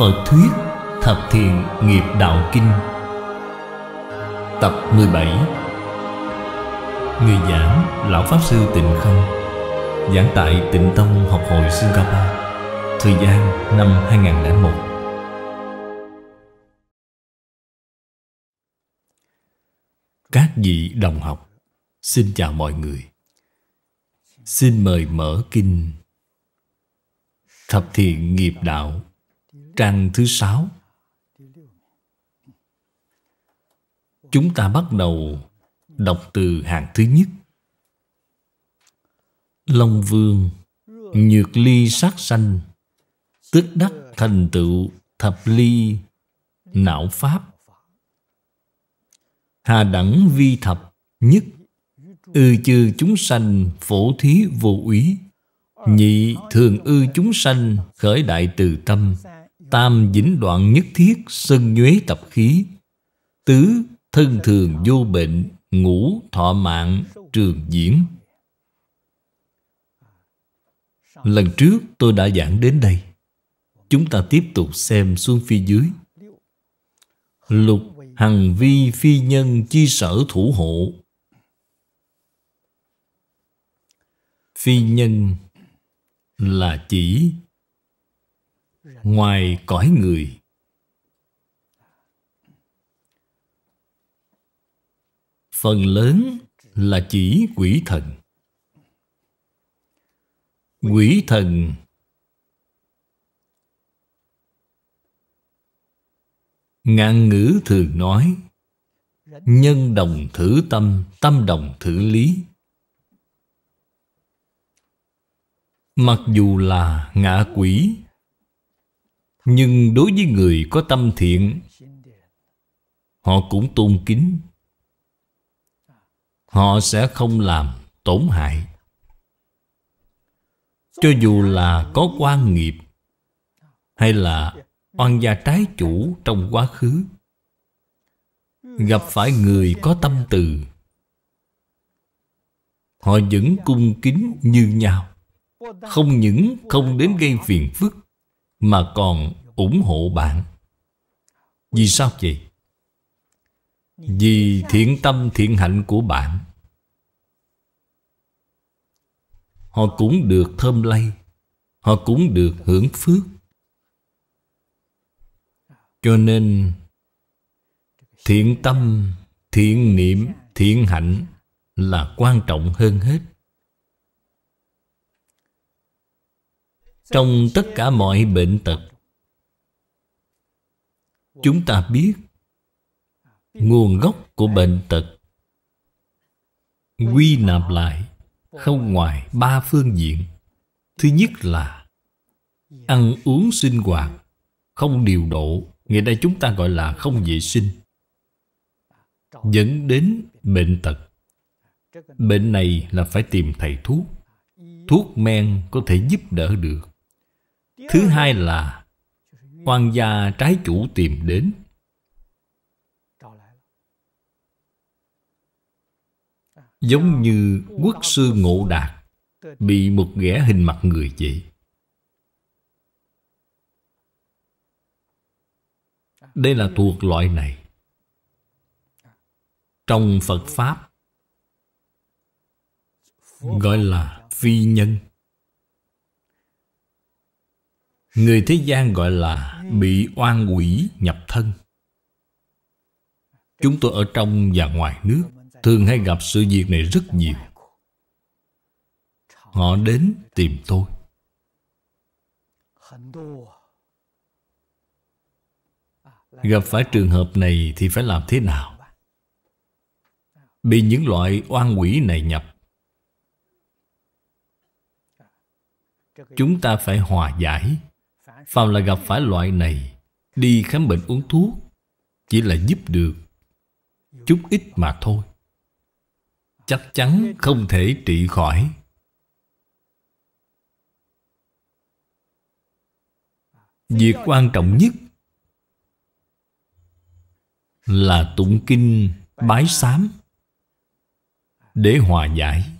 Phật Thuyết Thập Thiện Nghiệp Đạo Kinh Tập 17 Người giảng Lão Pháp Sư Tịnh Không Giảng tại Tịnh Tông Học hội Singapore Thời gian năm 2001 Các vị đồng học Xin chào mọi người Xin mời mở kinh Thập thiện nghiệp đạo trang thứ sáu Chúng ta bắt đầu đọc từ hàng thứ nhất Long Vương Nhược ly sát sanh Tức đắc thành tựu Thập ly Não Pháp Hà đẳng vi thập Nhất Ư chư chúng sanh phổ thí vô úy Nhị thường ư chúng sanh khởi đại từ tâm Tam dính đoạn nhất thiết sân nhuế tập khí Tứ thân thường vô bệnh Ngũ thọ mạng trường diễn Lần trước tôi đã giảng đến đây Chúng ta tiếp tục xem xuống phía dưới Lục hằng vi phi nhân chi sở thủ hộ Phi nhân là chỉ ngoài cõi người phần lớn là chỉ quỷ thần quỷ thần ngạn ngữ thường nói nhân đồng thử tâm tâm đồng thử lý mặc dù là ngạ quỷ nhưng đối với người có tâm thiện họ cũng tôn kính họ sẽ không làm tổn hại cho dù là có quan nghiệp hay là oan gia trái chủ trong quá khứ gặp phải người có tâm từ họ vẫn cung kính như nhau không những không đến gây phiền phức mà còn ủng hộ bạn Vì sao vậy? Vì thiện tâm thiện hạnh của bạn Họ cũng được thơm lây Họ cũng được hưởng phước Cho nên Thiện tâm, thiện niệm, thiện hạnh Là quan trọng hơn hết Trong tất cả mọi bệnh tật chúng ta biết nguồn gốc của bệnh tật quy nạp lại không ngoài ba phương diện thứ nhất là ăn uống sinh hoạt không điều độ ngày nay chúng ta gọi là không vệ sinh dẫn đến bệnh tật bệnh này là phải tìm thầy thuốc thuốc men có thể giúp đỡ được thứ hai là Hoàng gia trái chủ tìm đến Giống như quốc sư ngộ đạt Bị một ghẻ hình mặt người vậy Đây là thuộc loại này Trong Phật Pháp Gọi là phi nhân Người thế gian gọi là bị oan quỷ nhập thân Chúng tôi ở trong và ngoài nước Thường hay gặp sự việc này rất nhiều Họ đến tìm tôi Gặp phải trường hợp này thì phải làm thế nào? Bị những loại oan quỷ này nhập Chúng ta phải hòa giải Phạm là gặp phải loại này Đi khám bệnh uống thuốc Chỉ là giúp được Chút ít mà thôi Chắc chắn không thể trị khỏi Việc quan trọng nhất Là tụng kinh bái sám Để hòa giải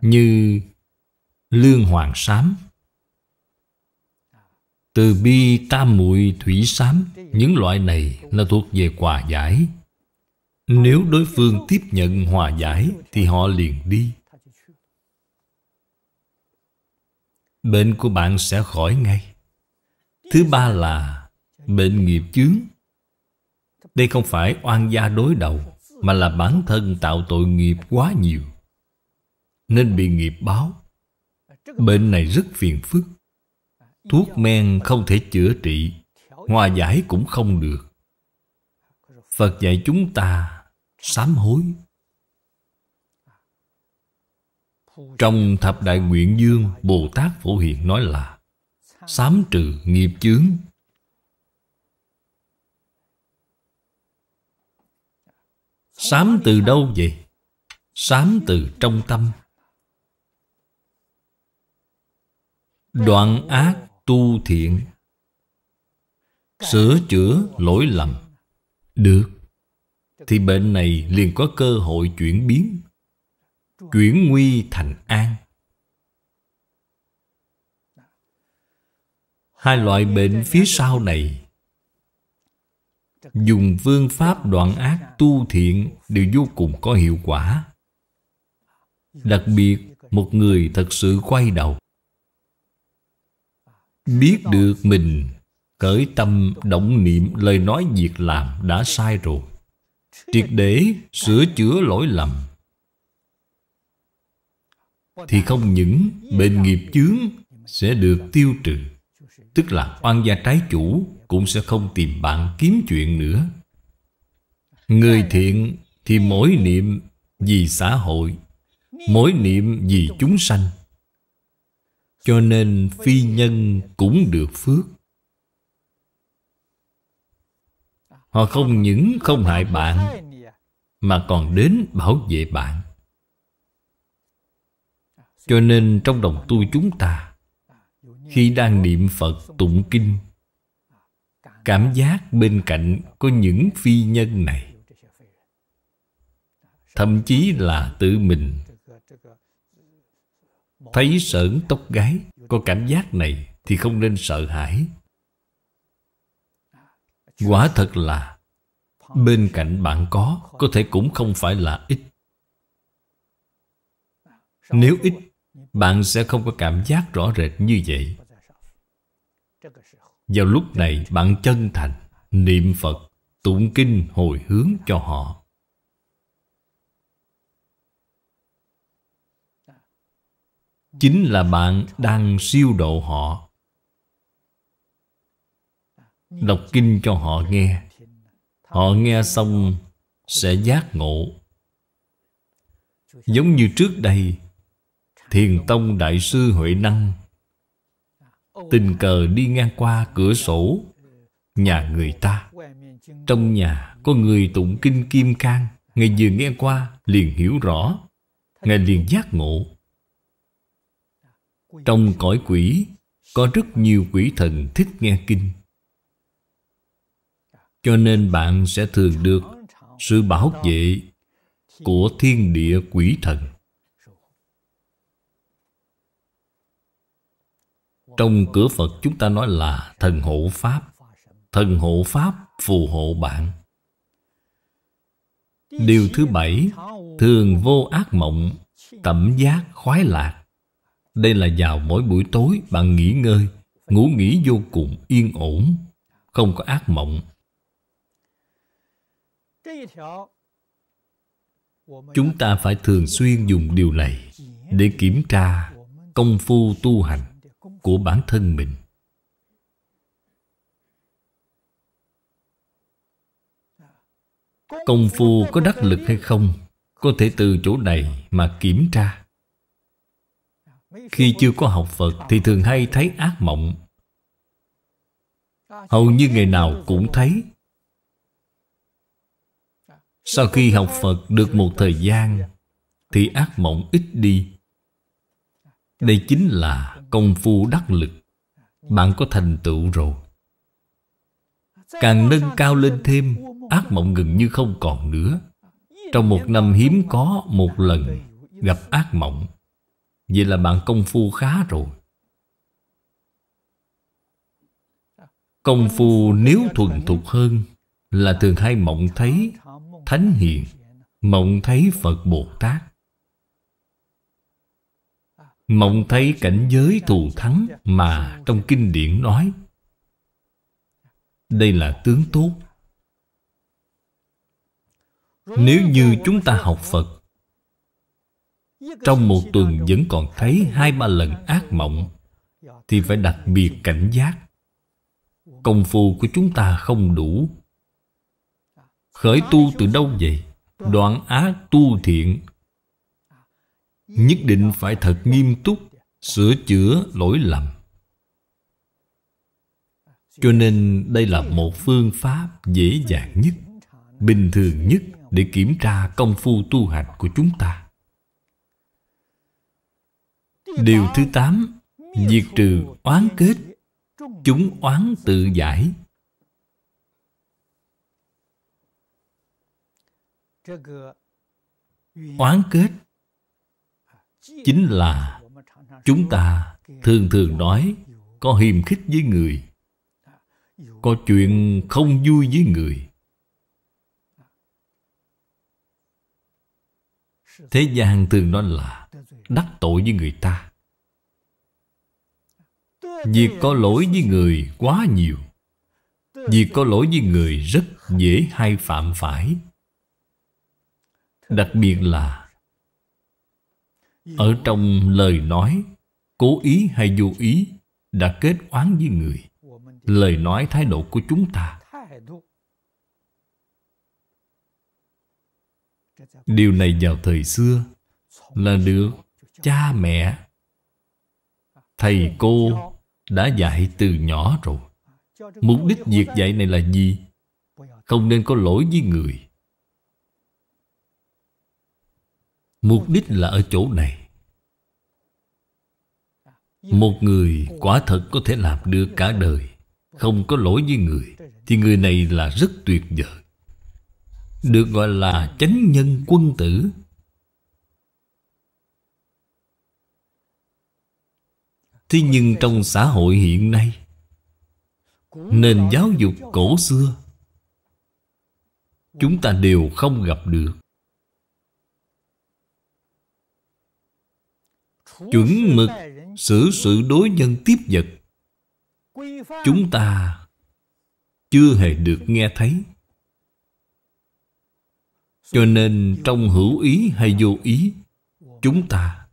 Như Lương Hoàng Sám từ bi tam muội thủy sám Những loại này là thuộc về hòa giải Nếu đối phương tiếp nhận hòa giải Thì họ liền đi Bệnh của bạn sẽ khỏi ngay Thứ ba là Bệnh nghiệp chướng Đây không phải oan gia đối đầu Mà là bản thân tạo tội nghiệp quá nhiều Nên bị nghiệp báo Bệnh này rất phiền phức Thuốc men không thể chữa trị Hòa giải cũng không được Phật dạy chúng ta sám hối Trong Thập Đại Nguyện Dương Bồ Tát Phổ hiện nói là Sám trừ nghiệp chướng Sám từ đâu vậy? Sám từ trong tâm Đoạn ác tu thiện Sửa chữa lỗi lầm Được Thì bệnh này liền có cơ hội chuyển biến Chuyển nguy thành an Hai loại bệnh phía sau này Dùng phương pháp đoạn ác tu thiện Đều vô cùng có hiệu quả Đặc biệt một người thật sự quay đầu biết được mình cởi tâm động niệm lời nói việc làm đã sai rồi triệt để sửa chữa lỗi lầm thì không những bệnh nghiệp chướng sẽ được tiêu trừ tức là oan gia trái chủ cũng sẽ không tìm bạn kiếm chuyện nữa người thiện thì mỗi niệm vì xã hội mỗi niệm vì chúng sanh cho nên phi nhân cũng được phước họ không những không hại bạn mà còn đến bảo vệ bạn cho nên trong đồng tu chúng ta khi đang niệm phật tụng kinh cảm giác bên cạnh có những phi nhân này thậm chí là tự mình Thấy sởn tóc gái Có cảm giác này Thì không nên sợ hãi Quả thật là Bên cạnh bạn có Có thể cũng không phải là ít Nếu ít Bạn sẽ không có cảm giác rõ rệt như vậy Vào lúc này bạn chân thành Niệm Phật Tụng kinh hồi hướng cho họ chính là bạn đang siêu độ họ đọc kinh cho họ nghe họ nghe xong sẽ giác ngộ giống như trước đây thiền tông đại sư huệ năng tình cờ đi ngang qua cửa sổ nhà người ta trong nhà có người tụng kinh kim cang ngài vừa nghe qua liền hiểu rõ ngài liền giác ngộ trong cõi quỷ Có rất nhiều quỷ thần thích nghe kinh Cho nên bạn sẽ thường được Sự bảo vệ Của thiên địa quỷ thần Trong cửa Phật chúng ta nói là Thần hộ Pháp Thần hộ Pháp phù hộ bạn Điều thứ bảy Thường vô ác mộng Tẩm giác khoái lạc đây là vào mỗi buổi tối bạn nghỉ ngơi, ngủ nghỉ vô cùng yên ổn, không có ác mộng. Chúng ta phải thường xuyên dùng điều này để kiểm tra công phu tu hành của bản thân mình. Công phu có đắc lực hay không Có thể từ chỗ này mà kiểm tra khi chưa có học Phật Thì thường hay thấy ác mộng Hầu như ngày nào cũng thấy Sau khi học Phật được một thời gian Thì ác mộng ít đi Đây chính là công phu đắc lực Bạn có thành tựu rồi Càng nâng cao lên thêm Ác mộng gần như không còn nữa Trong một năm hiếm có một lần gặp ác mộng Vậy là bạn công phu khá rồi Công phu nếu thuần thục hơn Là thường hay mộng thấy Thánh hiền Mộng thấy Phật Bồ Tát Mộng thấy cảnh giới thù thắng Mà trong kinh điển nói Đây là tướng tốt Nếu như chúng ta học Phật trong một tuần vẫn còn thấy hai ba lần ác mộng thì phải đặc biệt cảnh giác công phu của chúng ta không đủ khởi tu từ đâu vậy đoạn á tu thiện nhất định phải thật nghiêm túc sửa chữa lỗi lầm cho nên đây là một phương pháp dễ dàng nhất bình thường nhất để kiểm tra công phu tu hành của chúng ta Điều thứ tám Diệt trừ oán kết Chúng oán tự giải Oán kết Chính là Chúng ta thường thường nói Có hiềm khích với người Có chuyện không vui với người Thế gian thường nói là đắc tội với người ta việc có lỗi với người quá nhiều việc có lỗi với người rất dễ hay phạm phải đặc biệt là ở trong lời nói cố ý hay vô ý đã kết oán với người lời nói thái độ của chúng ta điều này vào thời xưa là được cha mẹ thầy cô đã dạy từ nhỏ rồi mục đích việc dạy này là gì không nên có lỗi với người mục đích là ở chỗ này một người quả thật có thể làm được cả đời không có lỗi với người thì người này là rất tuyệt vời được gọi là chánh nhân quân tử Thế nhưng trong xã hội hiện nay Nền giáo dục cổ xưa Chúng ta đều không gặp được Chuẩn mực xử sự đối nhân tiếp vật Chúng ta chưa hề được nghe thấy Cho nên trong hữu ý hay vô ý Chúng ta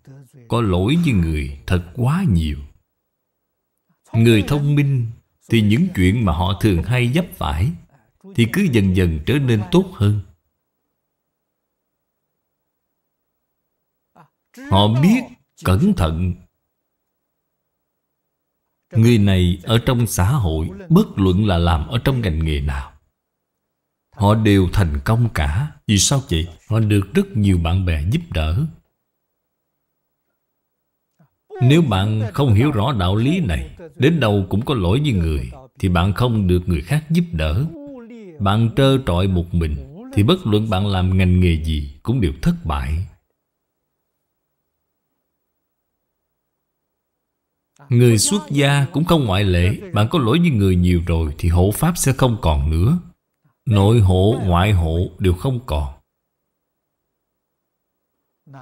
có lỗi với người thật quá nhiều người thông minh thì những chuyện mà họ thường hay dấp phải thì cứ dần dần trở nên tốt hơn họ biết cẩn thận người này ở trong xã hội bất luận là làm ở trong ngành nghề nào họ đều thành công cả vì sao vậy họ được rất nhiều bạn bè giúp đỡ nếu bạn không hiểu rõ đạo lý này Đến đâu cũng có lỗi với người Thì bạn không được người khác giúp đỡ Bạn trơ trọi một mình Thì bất luận bạn làm ngành nghề gì Cũng đều thất bại Người xuất gia cũng không ngoại lệ Bạn có lỗi với người nhiều rồi Thì hộ pháp sẽ không còn nữa Nội hộ, ngoại hộ đều không còn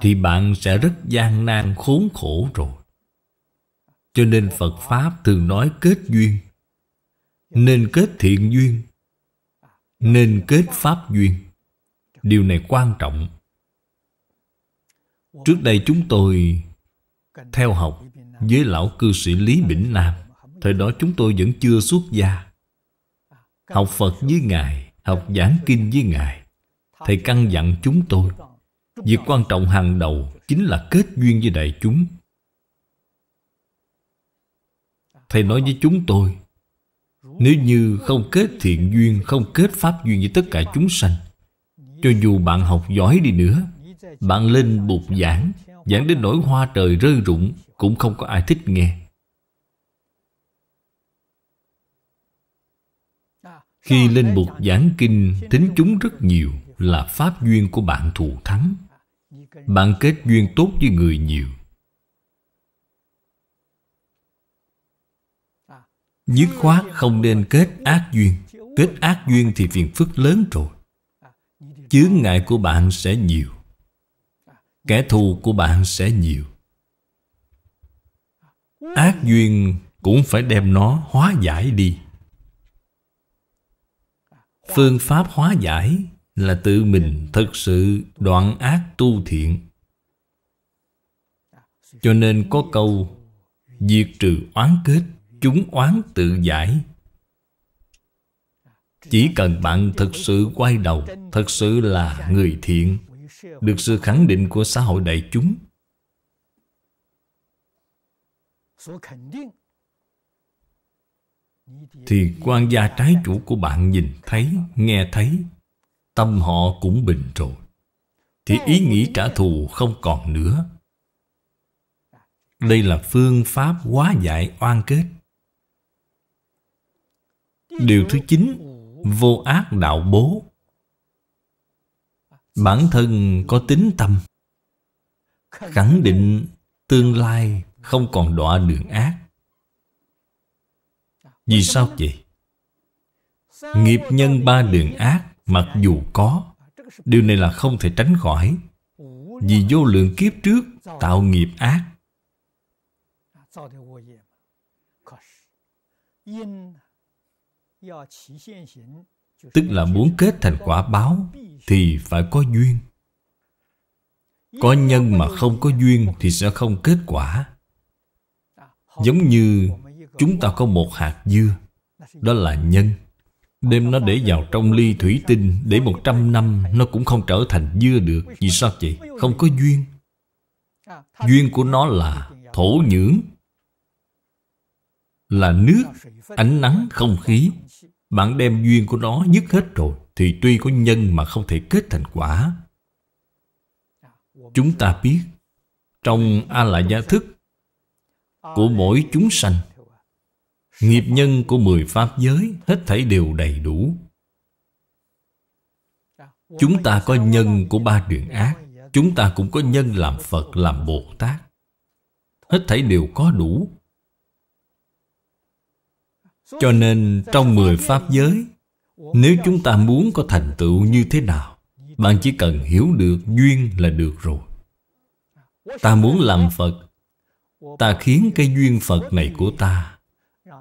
Thì bạn sẽ rất gian nan khốn khổ rồi cho nên Phật Pháp thường nói kết duyên Nên kết thiện duyên Nên kết Pháp duyên Điều này quan trọng Trước đây chúng tôi theo học với lão cư sĩ Lý Bỉnh Nam Thời đó chúng tôi vẫn chưa xuất gia Học Phật với Ngài Học giảng kinh với Ngài Thầy căn dặn chúng tôi Việc quan trọng hàng đầu Chính là kết duyên với đại chúng Thầy nói với chúng tôi Nếu như không kết thiện duyên Không kết pháp duyên với tất cả chúng sanh Cho dù bạn học giỏi đi nữa Bạn lên bục giảng Giảng đến nỗi hoa trời rơi rụng Cũng không có ai thích nghe Khi lên bục giảng kinh Tính chúng rất nhiều Là pháp duyên của bạn thù thắng Bạn kết duyên tốt với người nhiều Dứt khoát không nên kết ác duyên Kết ác duyên thì phiền phức lớn rồi Chướng ngại của bạn sẽ nhiều Kẻ thù của bạn sẽ nhiều Ác duyên cũng phải đem nó hóa giải đi Phương pháp hóa giải là tự mình thực sự đoạn ác tu thiện Cho nên có câu Diệt trừ oán kết chúng oán tự giải Chỉ cần bạn thực sự quay đầu Thật sự là người thiện Được sự khẳng định của xã hội đại chúng Thì quan gia trái chủ của bạn nhìn thấy, nghe thấy Tâm họ cũng bình rồi Thì ý nghĩ trả thù không còn nữa đây là phương pháp hóa giải oan kết Điều thứ chín Vô ác đạo bố Bản thân có tính tâm Khẳng định tương lai không còn đọa đường ác Vì sao vậy? Nghiệp nhân ba đường ác mặc dù có Điều này là không thể tránh khỏi Vì vô lượng kiếp trước tạo nghiệp ác tức là muốn kết thành quả báo thì phải có duyên có nhân mà không có duyên thì sẽ không kết quả giống như chúng ta có một hạt dưa đó là nhân đem nó để vào trong ly thủy tinh để một trăm năm nó cũng không trở thành dưa được vì sao vậy không có duyên à, duyên của nó là thổ nhưỡng là nước ánh nắng không khí bạn đem duyên của nó dứt hết rồi Thì tuy có nhân mà không thể kết thành quả Chúng ta biết Trong A-la gia thức Của mỗi chúng sanh Nghiệp nhân của mười pháp giới Hết thảy đều đầy đủ Chúng ta có nhân của ba đường ác Chúng ta cũng có nhân làm Phật, làm Bồ Tát Hết thảy đều có đủ cho nên trong 10 Pháp giới Nếu chúng ta muốn có thành tựu như thế nào Bạn chỉ cần hiểu được duyên là được rồi Ta muốn làm Phật Ta khiến cái duyên Phật này của ta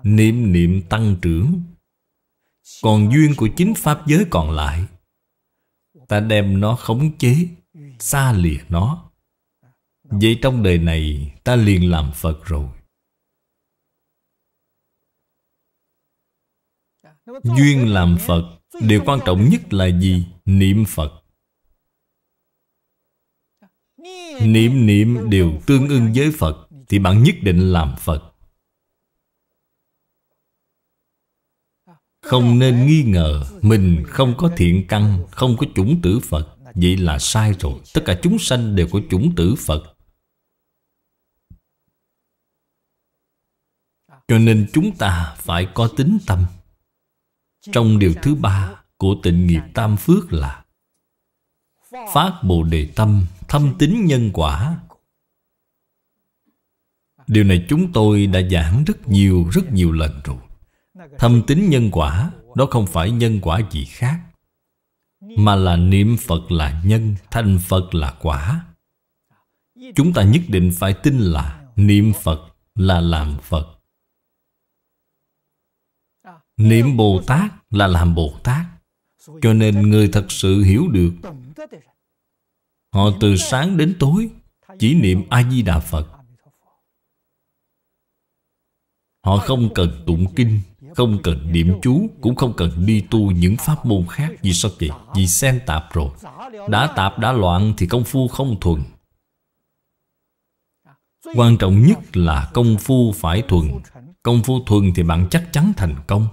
Niệm niệm tăng trưởng Còn duyên của chính Pháp giới còn lại Ta đem nó khống chế Xa lìa nó Vậy trong đời này ta liền làm Phật rồi duyên làm phật điều quan trọng nhất là gì niệm phật niệm niệm đều tương ưng với phật thì bạn nhất định làm phật không nên nghi ngờ mình không có thiện căn không có chủng tử phật vậy là sai rồi tất cả chúng sanh đều có chủng tử phật cho nên chúng ta phải có tính tâm trong điều thứ ba của tịnh nghiệp tam phước là Phát Bồ Đề Tâm thâm tính nhân quả Điều này chúng tôi đã giảng rất nhiều, rất nhiều lần rồi Thâm tính nhân quả Đó không phải nhân quả gì khác Mà là niệm Phật là nhân Thành Phật là quả Chúng ta nhất định phải tin là Niệm Phật là làm Phật Niệm Bồ Tát là làm Bồ Tát Cho nên người thật sự hiểu được Họ từ sáng đến tối Chỉ niệm A-di-đà Phật Họ không cần tụng kinh Không cần niệm chú Cũng không cần đi tu những pháp môn khác Vì sao vậy? Vì xen tạp rồi Đã tạp đã loạn thì công phu không thuần Quan trọng nhất là công phu phải thuần Công phu thuần thì bạn chắc chắn thành công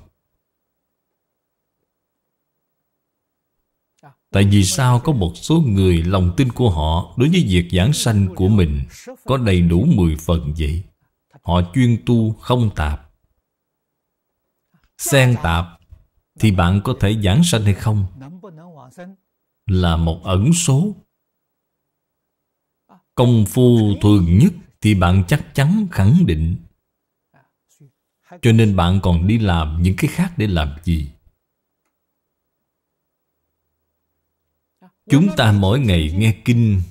Tại vì sao có một số người lòng tin của họ đối với việc giảng sanh của mình có đầy đủ mười phần vậy? Họ chuyên tu không tạp. Xen tạp thì bạn có thể giảng sanh hay không? Là một ẩn số. Công phu thường nhất thì bạn chắc chắn khẳng định. Cho nên bạn còn đi làm những cái khác để làm gì? Chúng ta mỗi ngày nghe kinh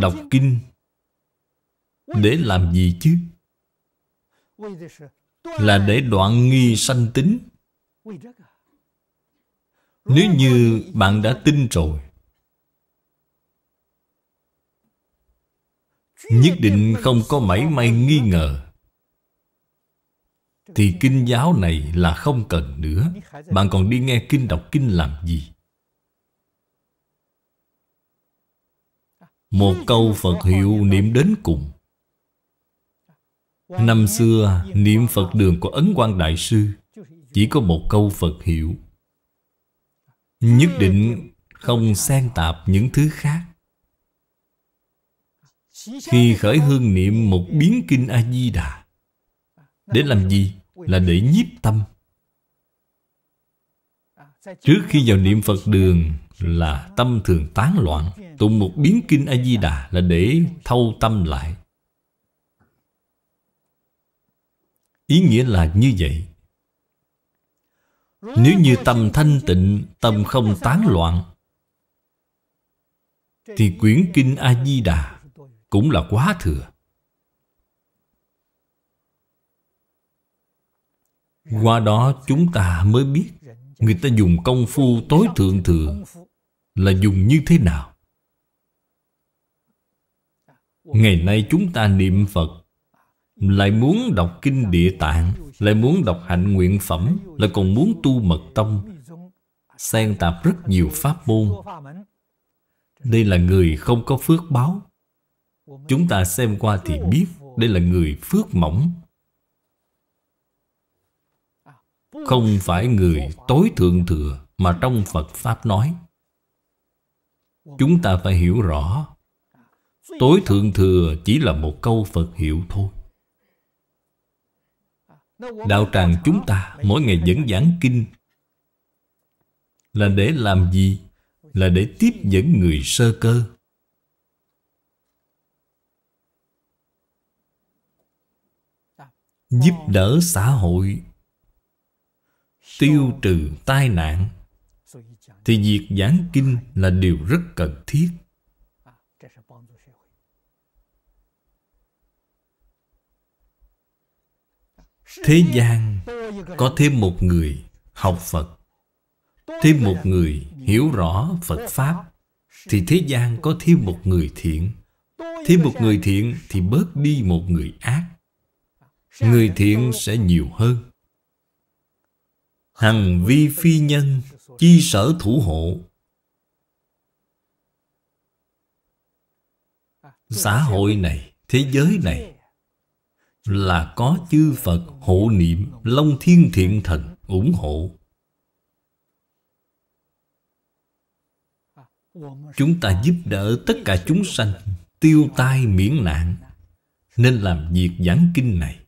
Đọc kinh Để làm gì chứ? Là để đoạn nghi sanh tính Nếu như bạn đã tin rồi Nhất định không có mảy may nghi ngờ Thì kinh giáo này là không cần nữa Bạn còn đi nghe kinh đọc kinh làm gì? Một câu Phật hiệu niệm đến cùng Năm xưa niệm Phật đường của Ấn Quang Đại Sư Chỉ có một câu Phật hiệu Nhất định không xen tạp những thứ khác Khi khởi hương niệm một biến kinh A-di-đà Để làm gì? Là để nhiếp tâm Trước khi vào niệm Phật đường Là tâm thường tán loạn Tụng một biến kinh A-di-đà là để thâu tâm lại Ý nghĩa là như vậy Nếu như tâm thanh tịnh, tâm không tán loạn Thì quyển kinh A-di-đà cũng là quá thừa Qua đó chúng ta mới biết Người ta dùng công phu tối thượng thừa Là dùng như thế nào Ngày nay chúng ta niệm Phật Lại muốn đọc kinh địa tạng Lại muốn đọc hạnh nguyện phẩm Lại còn muốn tu mật tông Xen tạp rất nhiều pháp môn Đây là người không có phước báo Chúng ta xem qua thì biết Đây là người phước mỏng Không phải người tối thượng thừa Mà trong Phật Pháp nói Chúng ta phải hiểu rõ Tối thượng thừa chỉ là một câu Phật hiệu thôi Đạo tràng chúng ta mỗi ngày dẫn giảng kinh Là để làm gì? Là để tiếp dẫn người sơ cơ Giúp đỡ xã hội Tiêu trừ tai nạn Thì việc giảng kinh là điều rất cần thiết Thế gian có thêm một người học Phật Thêm một người hiểu rõ Phật Pháp Thì thế gian có thêm một người thiện Thêm một người thiện thì bớt đi một người ác Người thiện sẽ nhiều hơn Hằng vi phi nhân Chi sở thủ hộ Xã hội này Thế giới này là có chư Phật hộ niệm Long Thiên Thiện Thần ủng hộ. Chúng ta giúp đỡ tất cả chúng sanh tiêu tai miễn nạn nên làm việc giảng kinh này.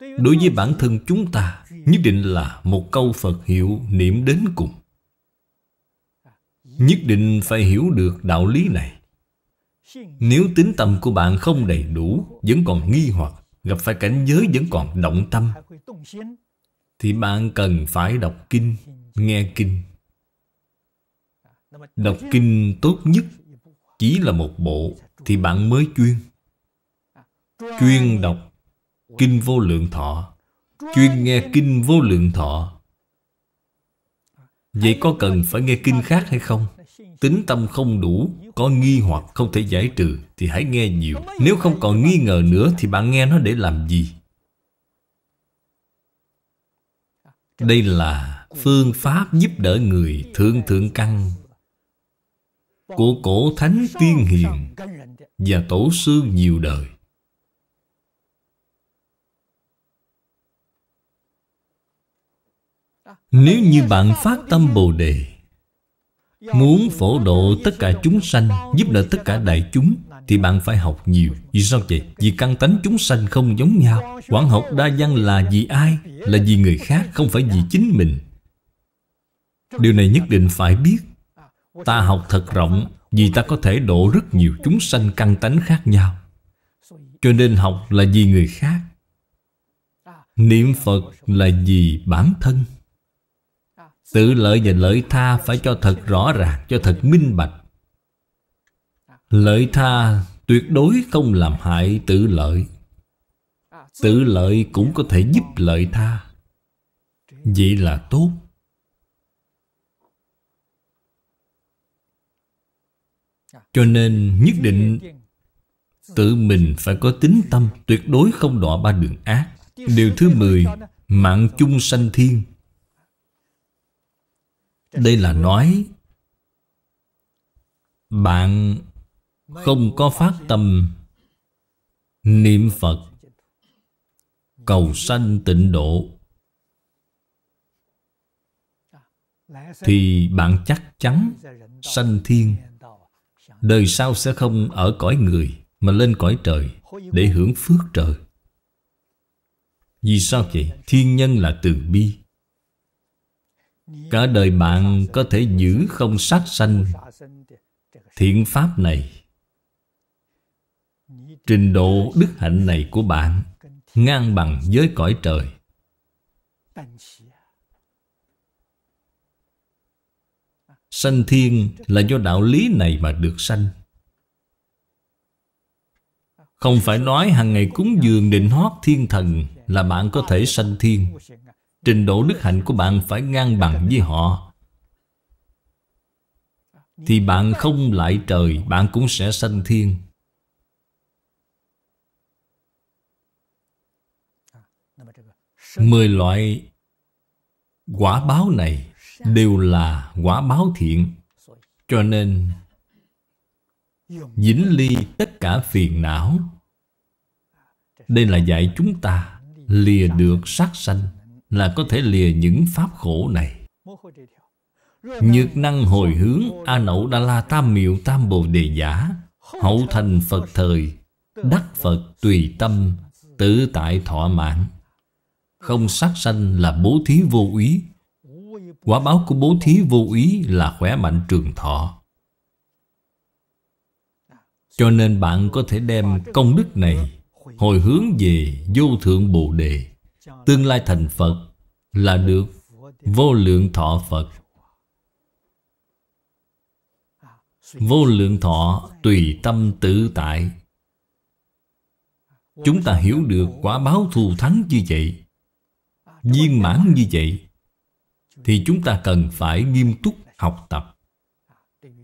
Đối với bản thân chúng ta nhất định là một câu Phật hiệu niệm đến cùng. Nhất định phải hiểu được đạo lý này Nếu tính tâm của bạn không đầy đủ Vẫn còn nghi hoặc gặp phải cảnh giới vẫn còn động tâm thì bạn cần phải đọc kinh, nghe kinh. Đọc kinh tốt nhất chỉ là một bộ thì bạn mới chuyên. Chuyên đọc kinh vô lượng thọ, chuyên nghe kinh vô lượng thọ. Vậy có cần phải nghe kinh khác hay không? Tính tâm không đủ có nghi hoặc không thể giải trừ thì hãy nghe nhiều. Nếu không còn nghi ngờ nữa thì bạn nghe nó để làm gì? Đây là phương pháp giúp đỡ người thượng thượng căn của cổ thánh tiên hiền và tổ sư nhiều đời. Nếu như bạn phát tâm Bồ Đề Muốn phổ độ tất cả chúng sanh Giúp đỡ tất cả đại chúng Thì bạn phải học nhiều Vì sao vậy? Vì căn tánh chúng sanh không giống nhau Quảng học đa văn là vì ai? Là vì người khác, không phải vì chính mình Điều này nhất định phải biết Ta học thật rộng Vì ta có thể độ rất nhiều chúng sanh căn tánh khác nhau Cho nên học là vì người khác Niệm Phật là vì bản thân Tự lợi và lợi tha phải cho thật rõ ràng, cho thật minh bạch. Lợi tha tuyệt đối không làm hại tự lợi. Tự lợi cũng có thể giúp lợi tha. Vậy là tốt. Cho nên nhất định tự mình phải có tính tâm tuyệt đối không đọa ba đường ác. Điều thứ 10, mạng chung sanh thiên đây là nói Bạn không có phát tâm Niệm Phật Cầu sanh tịnh độ Thì bạn chắc chắn sanh thiên Đời sau sẽ không ở cõi người Mà lên cõi trời Để hưởng phước trời Vì sao vậy? Thiên nhân là từ bi Cả đời bạn có thể giữ không sát sanh Thiện pháp này Trình độ đức hạnh này của bạn Ngang bằng với cõi trời Sanh thiên là do đạo lý này mà được sanh Không phải nói hàng ngày cúng dường định hót thiên thần Là bạn có thể sanh thiên Trình độ đức hạnh của bạn phải ngang bằng với họ Thì bạn không lại trời Bạn cũng sẽ sanh thiên Mười loại quả báo này Đều là quả báo thiện Cho nên Dính ly tất cả phiền não Đây là dạy chúng ta Lìa được sát sanh là có thể lìa những pháp khổ này Nhược năng hồi hướng A Nậu Đa La Tam Miệu Tam Bồ Đề Giả Hậu thành Phật thời Đắc Phật tùy tâm Tự tại thỏa mãn Không sát sanh là bố thí vô ý Quả báo của bố thí vô ý là khỏe mạnh trường thọ Cho nên bạn có thể đem công đức này Hồi hướng về vô thượng Bồ Đề Tương lai thành Phật là được vô lượng thọ Phật Vô lượng thọ tùy tâm tự tại Chúng ta hiểu được quả báo thù thắng như vậy Viên mãn như vậy Thì chúng ta cần phải nghiêm túc học tập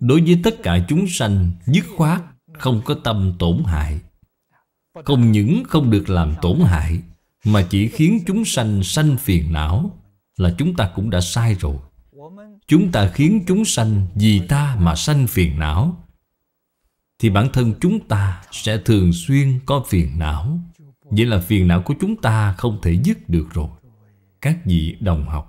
Đối với tất cả chúng sanh dứt khoát Không có tâm tổn hại Không những không được làm tổn hại mà chỉ khiến chúng sanh sanh phiền não là chúng ta cũng đã sai rồi. Chúng ta khiến chúng sanh vì ta mà sanh phiền não thì bản thân chúng ta sẽ thường xuyên có phiền não. Vậy là phiền não của chúng ta không thể dứt được rồi. Các vị đồng học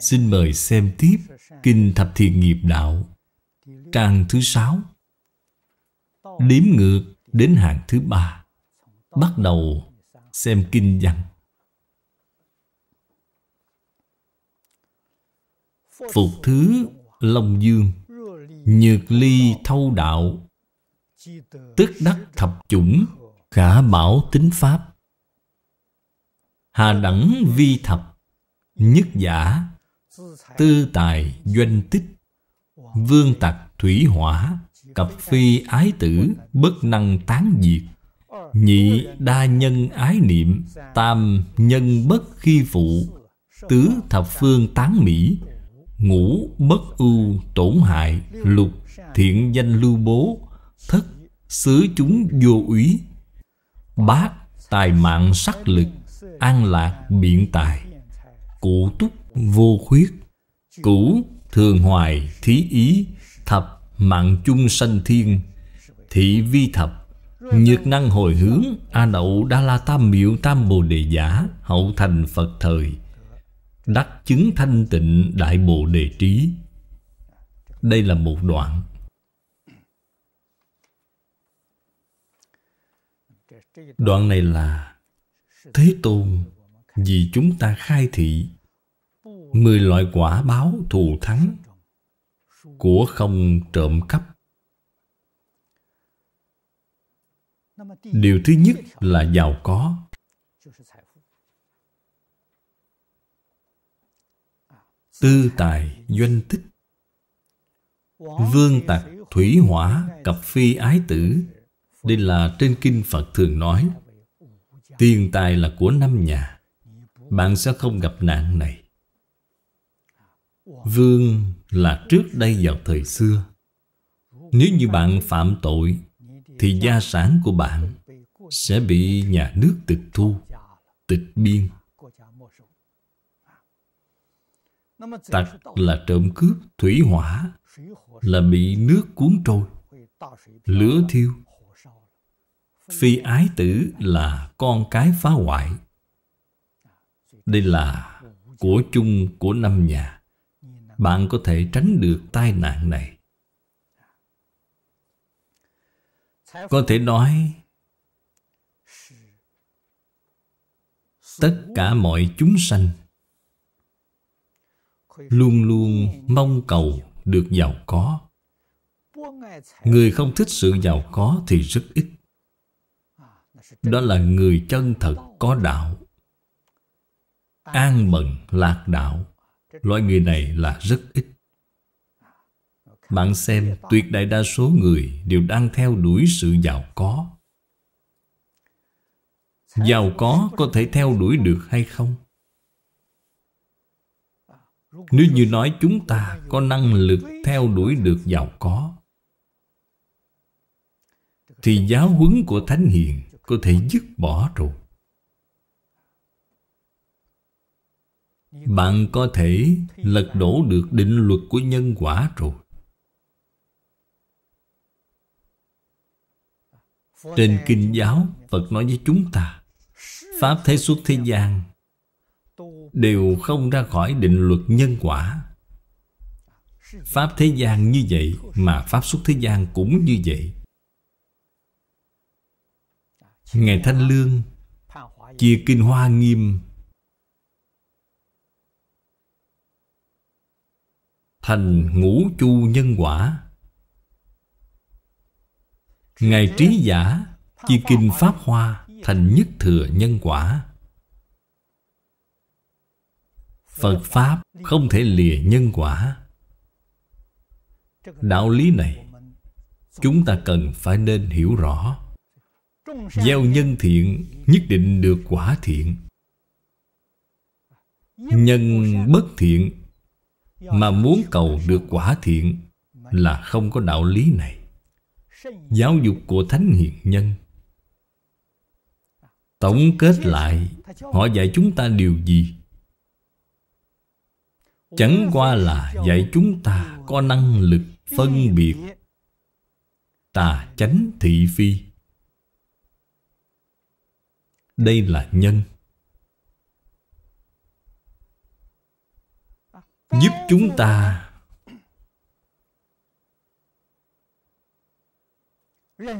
Xin mời xem tiếp Kinh Thập Thiện Nghiệp Đạo Trang thứ sáu Đếm ngược đến hàng thứ ba Bắt đầu xem kinh văn Phục thứ Long Dương Nhược ly thâu đạo Tức đắc thập chủng Khả bảo tính pháp Hà đẳng vi thập Nhất giả Tư tài doanh tích Vương tặc thủy hỏa cặp phi ái tử bất năng tán diệt nhị đa nhân ái niệm tam nhân bất khi phụ tứ thập phương tán mỹ ngũ bất ưu tổn hại lục thiện danh lưu bố thất xứ chúng vô úy bát tài mạng sắc lực an lạc biện tài cụ túc vô khuyết cũ thường hoài thí ý thập Mạng chung sanh thiên Thị vi thập Nhược năng hồi hướng A đậu đa la tam miệu tam bồ đề giả Hậu thành Phật thời Đắc chứng thanh tịnh đại bồ đề trí Đây là một đoạn Đoạn này là Thế Tôn Vì chúng ta khai thị Mười loại quả báo thù thắng của không trộm cắp điều thứ nhất là giàu có tư tài doanh tích vương tặc thủy hỏa cặp phi ái tử đây là trên kinh phật thường nói tiền tài là của năm nhà bạn sẽ không gặp nạn này Vương là trước đây vào thời xưa Nếu như bạn phạm tội Thì gia sản của bạn Sẽ bị nhà nước tịch thu Tịch biên Tặc là trộm cướp Thủy hỏa Là bị nước cuốn trôi Lửa thiêu Phi ái tử là con cái phá hoại Đây là của chung của năm nhà bạn có thể tránh được tai nạn này. Có thể nói tất cả mọi chúng sanh luôn luôn mong cầu được giàu có. Người không thích sự giàu có thì rất ít. Đó là người chân thật có đạo. An mừng lạc đạo Loại người này là rất ít Bạn xem tuyệt đại đa số người đều đang theo đuổi sự giàu có Giàu có có thể theo đuổi được hay không? Nếu như nói chúng ta có năng lực theo đuổi được giàu có Thì giáo huấn của Thánh Hiền có thể dứt bỏ rồi bạn có thể lật đổ được định luật của nhân quả rồi trên kinh giáo phật nói với chúng ta pháp thế xuất thế gian đều không ra khỏi định luật nhân quả pháp thế gian như vậy mà pháp xuất thế gian cũng như vậy ngài thanh lương chia kinh hoa nghiêm thành ngũ chu nhân quả ngài trí giả chi kinh pháp hoa thành nhất thừa nhân quả phật pháp không thể lìa nhân quả đạo lý này chúng ta cần phải nên hiểu rõ gieo nhân thiện nhất định được quả thiện nhân bất thiện mà muốn cầu được quả thiện Là không có đạo lý này Giáo dục của Thánh Hiền Nhân Tổng kết lại Họ dạy chúng ta điều gì? Chẳng qua là dạy chúng ta có năng lực phân biệt Tà chánh thị phi Đây là nhân giúp chúng ta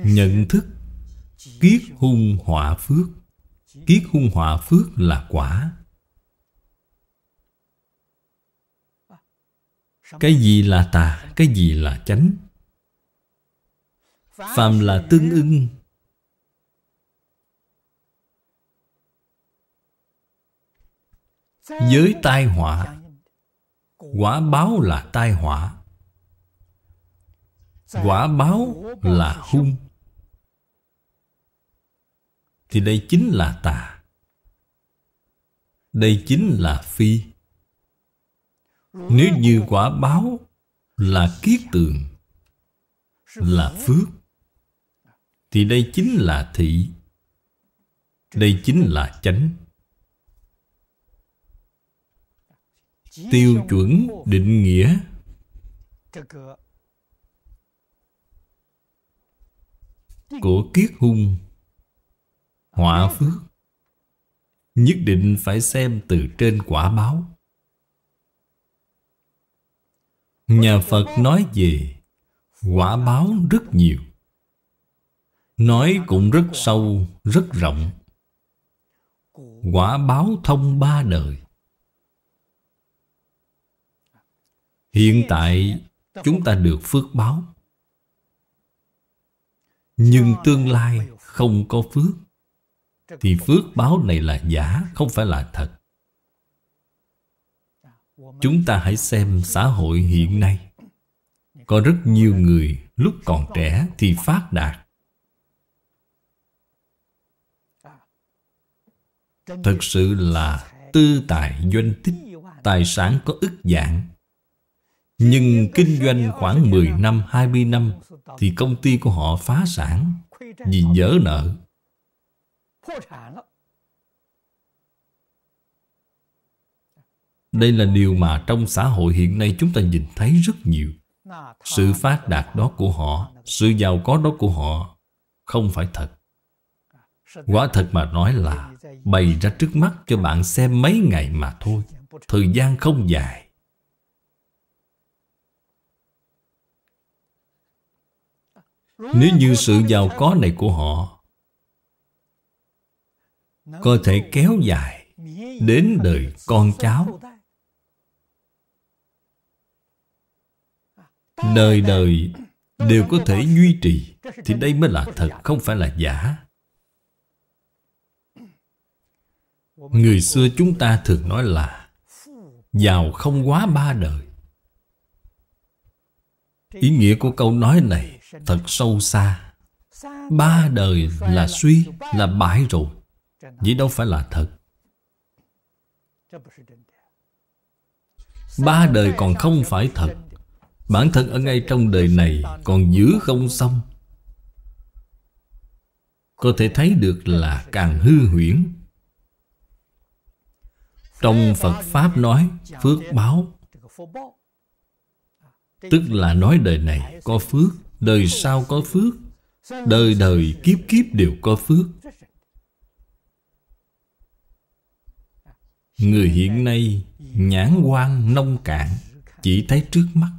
nhận thức kiết hung họa phước kiết hung họa phước là quả cái gì là tà cái gì là chánh phàm là tương ưng với tai họa quả báo là tai họa quả báo là hung thì đây chính là tà đây chính là phi nếu như quả báo là kiết tường là phước thì đây chính là thị đây chính là chánh tiêu chuẩn định nghĩa của kiết hung họa phước nhất định phải xem từ trên quả báo nhà phật nói về quả báo rất nhiều nói cũng rất sâu rất rộng quả báo thông ba đời Hiện tại chúng ta được phước báo Nhưng tương lai không có phước Thì phước báo này là giả, không phải là thật Chúng ta hãy xem xã hội hiện nay Có rất nhiều người lúc còn trẻ thì phát đạt Thật sự là tư tài doanh tích Tài sản có ức dạng nhưng kinh doanh khoảng 10 năm, 20 năm Thì công ty của họ phá sản Vì dở nợ Đây là điều mà trong xã hội hiện nay chúng ta nhìn thấy rất nhiều Sự phát đạt đó của họ Sự giàu có đó của họ Không phải thật Quả thật mà nói là Bày ra trước mắt cho bạn xem mấy ngày mà thôi Thời gian không dài Nếu như sự giàu có này của họ Có thể kéo dài Đến đời con cháu Đời đời đều có thể duy trì Thì đây mới là thật, không phải là giả Người xưa chúng ta thường nói là Giàu không quá ba đời Ý nghĩa của câu nói này thật sâu xa Ba đời là suy, là bãi rồi Vậy đâu phải là thật Ba đời còn không phải thật Bản thân ở ngay trong đời này còn giữ không xong Có thể thấy được là càng hư huyễn Trong Phật Pháp nói phước báo Tức là nói đời này có phước đời sau có phước đời đời kiếp kiếp đều có phước người hiện nay nhãn quan nông cạn chỉ thấy trước mắt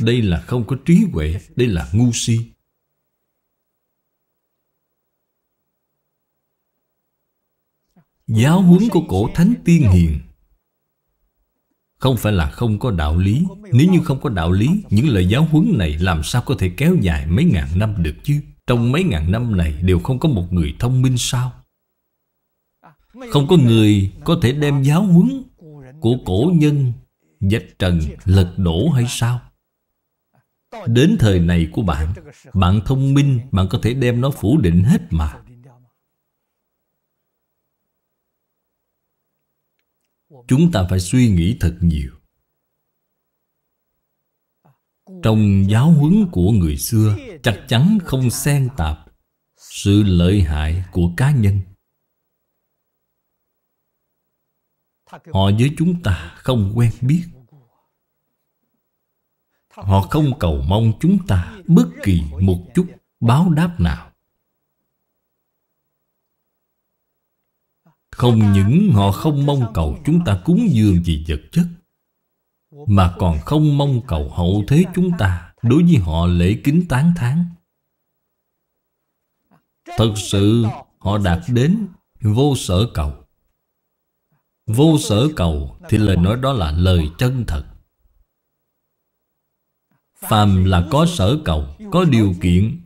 đây là không có trí huệ đây là ngu si giáo huấn của cổ thánh tiên hiền không phải là không có đạo lý Nếu như không có đạo lý Những lời giáo huấn này làm sao có thể kéo dài mấy ngàn năm được chứ Trong mấy ngàn năm này đều không có một người thông minh sao Không có người có thể đem giáo huấn Của cổ nhân Dạch trần lật đổ hay sao Đến thời này của bạn Bạn thông minh Bạn có thể đem nó phủ định hết mà chúng ta phải suy nghĩ thật nhiều trong giáo huấn của người xưa chắc chắn không xen tạp sự lợi hại của cá nhân họ với chúng ta không quen biết họ không cầu mong chúng ta bất kỳ một chút báo đáp nào Không những họ không mong cầu chúng ta cúng dường gì vật chất Mà còn không mong cầu hậu thế chúng ta Đối với họ lễ kính tán thán Thật sự họ đạt đến vô sở cầu Vô sở cầu thì lời nói đó là lời chân thật Phàm là có sở cầu, có điều kiện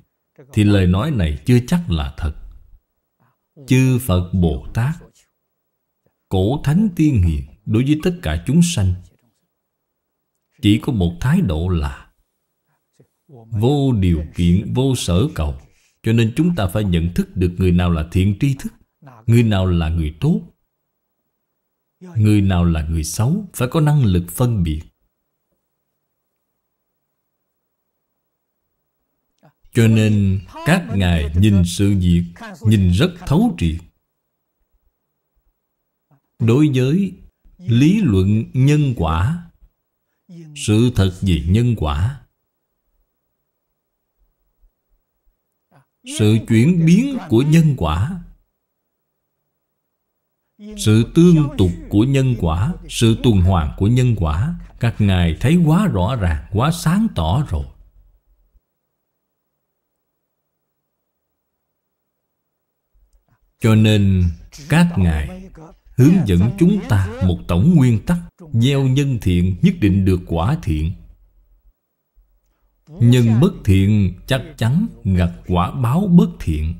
Thì lời nói này chưa chắc là thật Chư Phật Bồ Tát cổ thánh tiên hiền đối với tất cả chúng sanh chỉ có một thái độ là vô điều kiện vô sở cầu cho nên chúng ta phải nhận thức được người nào là thiện tri thức người nào là người tốt người nào là người xấu phải có năng lực phân biệt cho nên các ngài nhìn sự việc nhìn rất thấu triệt đối với lý luận nhân quả sự thật về nhân quả sự chuyển biến của nhân quả sự tương tục của nhân quả sự tuần hoàn của nhân quả các ngài thấy quá rõ ràng quá sáng tỏ rồi cho nên các ngài hướng dạ, dẫn dạ. chúng ta một tổng nguyên tắc gieo nhân thiện nhất định được quả thiện nhân bất thiện chắc chắn gặt quả báo bất thiện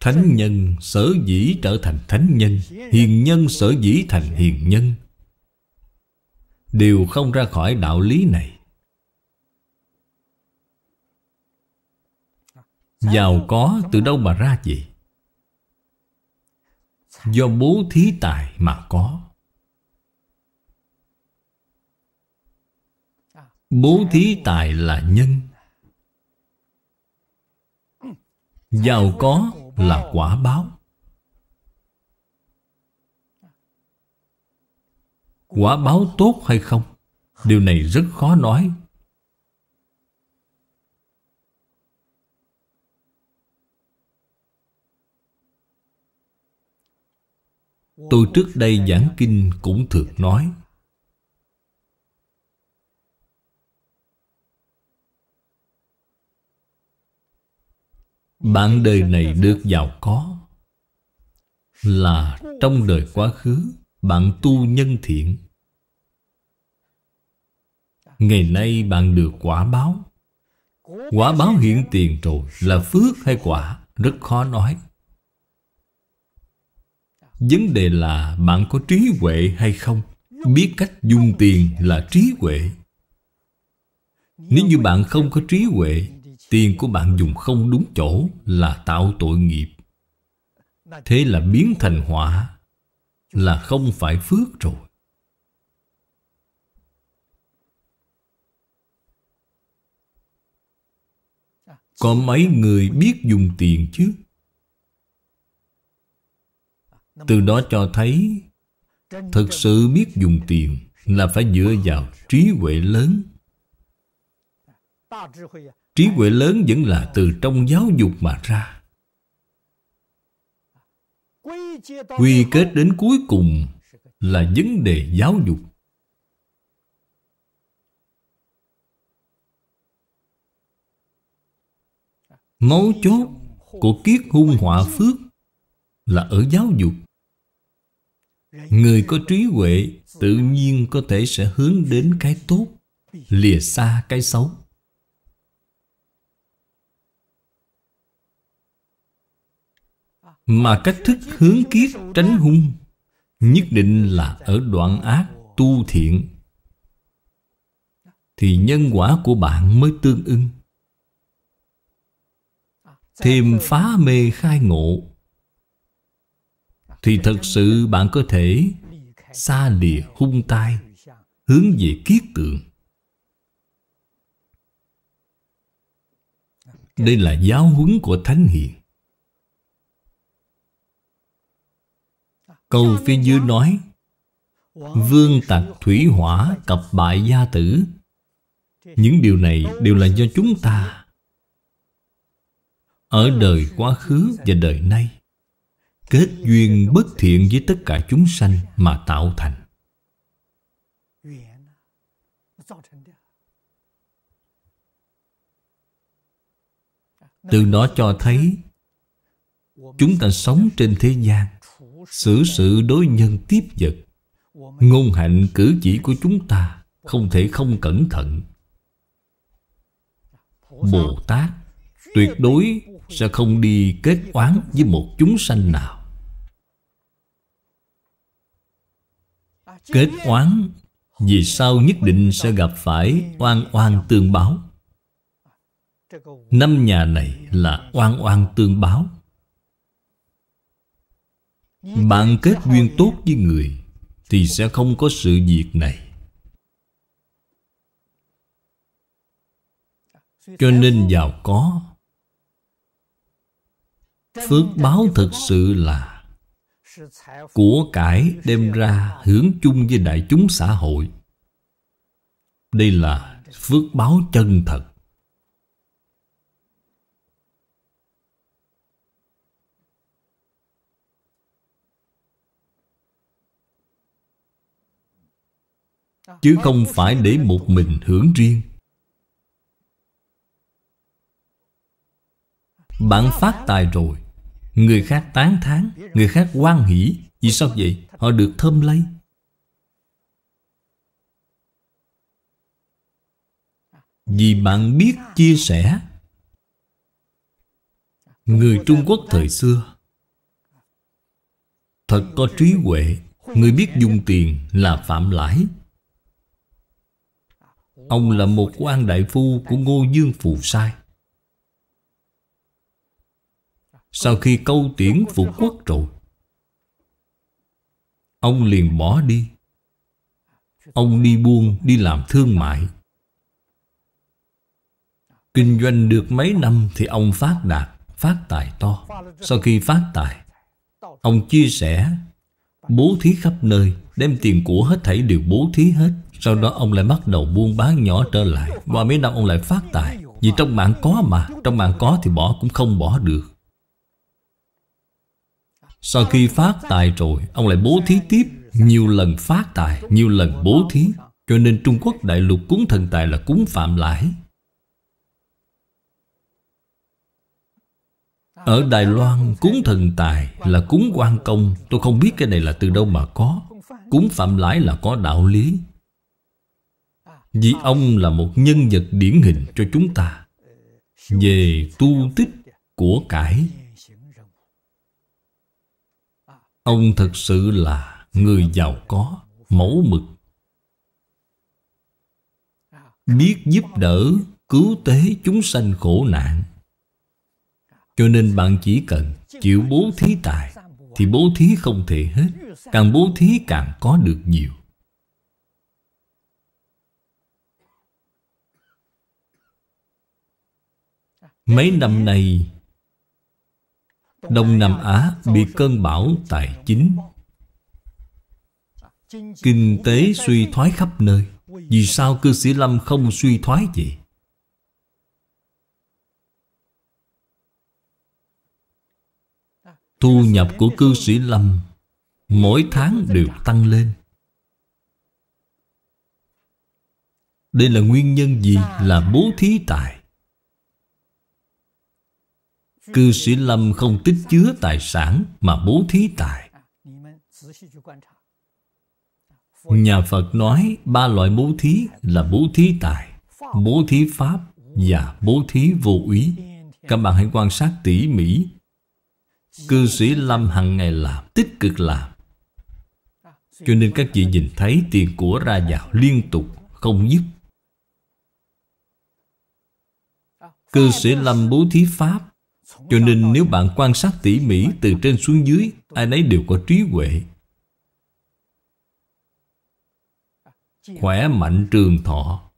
Thánh dạ. nhân sở dĩ trở thành thánh nhân Hiền nhân sở dĩ thành hiền nhân Đều không ra khỏi đạo lý này Giàu có từ đâu mà ra vậy? Do bố thí tài mà có Bố thí tài là nhân Giàu có là quả báo Quả báo tốt hay không Điều này rất khó nói Tôi trước đây giảng kinh cũng thường nói Bạn đời này được giàu có Là trong đời quá khứ Bạn tu nhân thiện Ngày nay bạn được quả báo Quả báo hiện tiền rồi Là phước hay quả Rất khó nói Vấn đề là bạn có trí huệ hay không Biết cách dùng tiền là trí huệ Nếu như bạn không có trí huệ Tiền của bạn dùng không đúng chỗ là tạo tội nghiệp Thế là biến thành họa Là không phải phước rồi Có mấy người biết dùng tiền chứ từ đó cho thấy Thực sự biết dùng tiền Là phải dựa vào trí huệ lớn Trí huệ lớn vẫn là từ trong giáo dục mà ra Quy kết đến cuối cùng Là vấn đề giáo dục Mấu chốt của kiết hung họa phước Là ở giáo dục người có trí huệ tự nhiên có thể sẽ hướng đến cái tốt lìa xa cái xấu mà cách thức hướng kiết tránh hung nhất định là ở đoạn ác tu thiện thì nhân quả của bạn mới tương ưng thêm phá mê khai ngộ thì thật sự bạn có thể xa lìa hung tai hướng về kiết tượng đây là giáo huấn của thánh hiền câu phía dưới nói vương tặc thủy hỏa cập bại gia tử những điều này đều là do chúng ta ở đời quá khứ và đời nay kết duyên bất thiện với tất cả chúng sanh mà tạo thành từ đó cho thấy chúng ta sống trên thế gian xử sự đối nhân tiếp vật ngôn hạnh cử chỉ của chúng ta không thể không cẩn thận bồ tát tuyệt đối sẽ không đi kết oán với một chúng sanh nào kết oán vì sao nhất định sẽ gặp phải oan oan tương báo năm nhà này là oan oan tương báo bạn kết duyên tốt với người thì sẽ không có sự việc này cho nên giàu có phước báo thực sự là của cải đem ra hướng chung với đại chúng xã hội đây là phước báo chân thật chứ không phải để một mình hưởng riêng bạn phát tài rồi Người khác tán thán Người khác quan hỷ Vì sao vậy? Họ được thơm lây Vì bạn biết chia sẻ Người Trung Quốc thời xưa Thật có trí huệ Người biết dùng tiền là phạm lãi Ông là một quan đại phu của Ngô Dương Phù Sai Sau khi câu tiễn phụ quốc rồi Ông liền bỏ đi Ông đi buôn đi làm thương mại Kinh doanh được mấy năm thì ông phát đạt Phát tài to Sau khi phát tài Ông chia sẻ Bố thí khắp nơi Đem tiền của hết thảy đều bố thí hết Sau đó ông lại bắt đầu buôn bán nhỏ trở lại Qua mấy năm ông lại phát tài Vì trong mạng có mà Trong mạng có thì bỏ cũng không bỏ được sau khi phát tài rồi Ông lại bố thí tiếp Nhiều lần phát tài Nhiều lần bố thí Cho nên Trung Quốc đại lục cúng thần tài là cúng phạm lãi Ở Đài Loan cúng thần tài là cúng quan công Tôi không biết cái này là từ đâu mà có Cúng phạm lãi là có đạo lý Vì ông là một nhân vật điển hình cho chúng ta Về tu tích của cải Ông thật sự là người giàu có, mẫu mực Biết giúp đỡ, cứu tế chúng sanh khổ nạn Cho nên bạn chỉ cần chịu bố thí tài Thì bố thí không thể hết Càng bố thí càng có được nhiều Mấy năm nay Đông Nam Á bị cơn bão tài chính Kinh tế suy thoái khắp nơi Vì sao cư sĩ Lâm không suy thoái gì? Thu nhập của cư sĩ Lâm Mỗi tháng đều tăng lên Đây là nguyên nhân gì là bố thí tài Cư sĩ Lâm không tích chứa tài sản mà bố thí tài. Nhà Phật nói ba loại bố thí là bố thí tài, bố thí pháp và bố thí vô úy. Các bạn hãy quan sát tỉ mỉ. Cư sĩ Lâm hằng ngày làm, tích cực làm. Cho nên các vị nhìn thấy tiền của ra vào liên tục, không dứt. Cư sĩ Lâm bố thí Pháp cho nên nếu bạn quan sát tỉ mỉ từ trên xuống dưới Ai nấy đều có trí huệ Khỏe mạnh trường thọ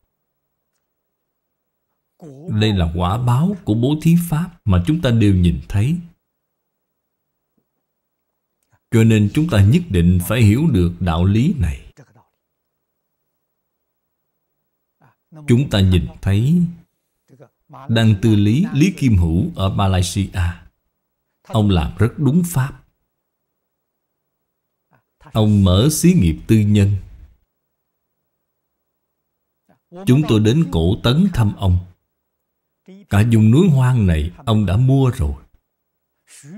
Đây là quả báo của bố thí Pháp Mà chúng ta đều nhìn thấy Cho nên chúng ta nhất định phải hiểu được đạo lý này Chúng ta nhìn thấy đang Tư Lý Lý Kim Hữu ở Malaysia Ông làm rất đúng pháp Ông mở xí nghiệp tư nhân Chúng tôi đến cổ tấn thăm ông Cả vùng núi hoang này ông đã mua rồi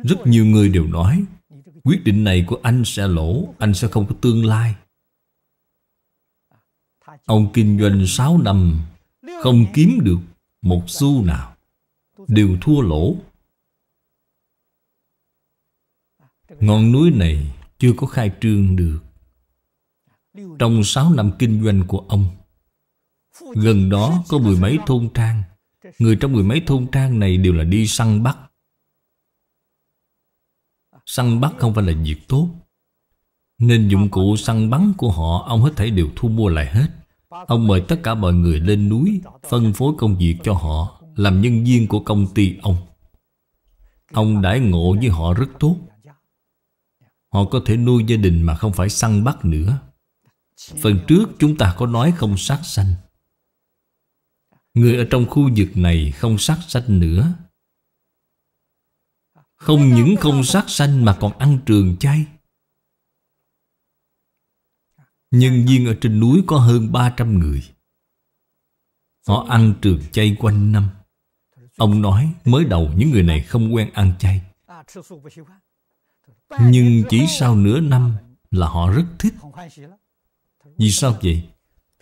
Rất nhiều người đều nói Quyết định này của anh sẽ lỗ Anh sẽ không có tương lai Ông kinh doanh 6 năm Không kiếm được một xu nào đều thua lỗ ngọn núi này chưa có khai trương được trong sáu năm kinh doanh của ông Gần đó có mười mấy thôn trang Người trong mười mấy thôn trang này đều là đi săn bắt Săn bắt không phải là việc tốt Nên dụng cụ săn bắn của họ Ông hết thảy đều thu mua lại hết Ông mời tất cả mọi người lên núi Phân phối công việc cho họ Làm nhân viên của công ty ông Ông đãi ngộ với họ rất tốt Họ có thể nuôi gia đình mà không phải săn bắt nữa Phần trước chúng ta có nói không sát sanh Người ở trong khu vực này không sát sanh nữa Không những không sát sanh mà còn ăn trường chay Nhân viên ở trên núi có hơn 300 người Họ ăn trường chay quanh năm Ông nói mới đầu những người này không quen ăn chay Nhưng chỉ sau nửa năm là họ rất thích Vì sao vậy?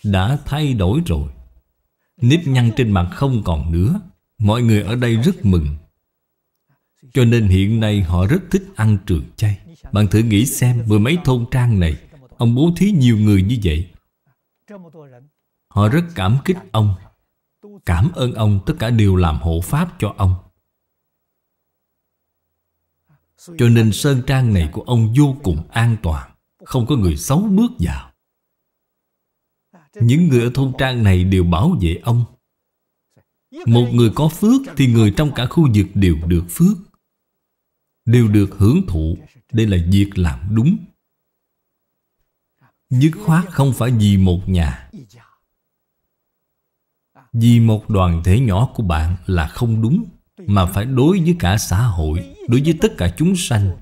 Đã thay đổi rồi Nếp nhăn trên mặt không còn nữa Mọi người ở đây rất mừng Cho nên hiện nay họ rất thích ăn trường chay Bạn thử nghĩ xem mười mấy thôn trang này Ông bố thí nhiều người như vậy Họ rất cảm kích ông Cảm ơn ông tất cả đều làm hộ pháp cho ông Cho nên sơn trang này của ông vô cùng an toàn Không có người xấu bước vào Những người ở thôn trang này đều bảo vệ ông Một người có phước thì người trong cả khu vực đều được phước Đều được hưởng thụ Đây là việc làm đúng Dứt khoát không phải vì một nhà Vì một đoàn thể nhỏ của bạn là không đúng Mà phải đối với cả xã hội Đối với tất cả chúng sanh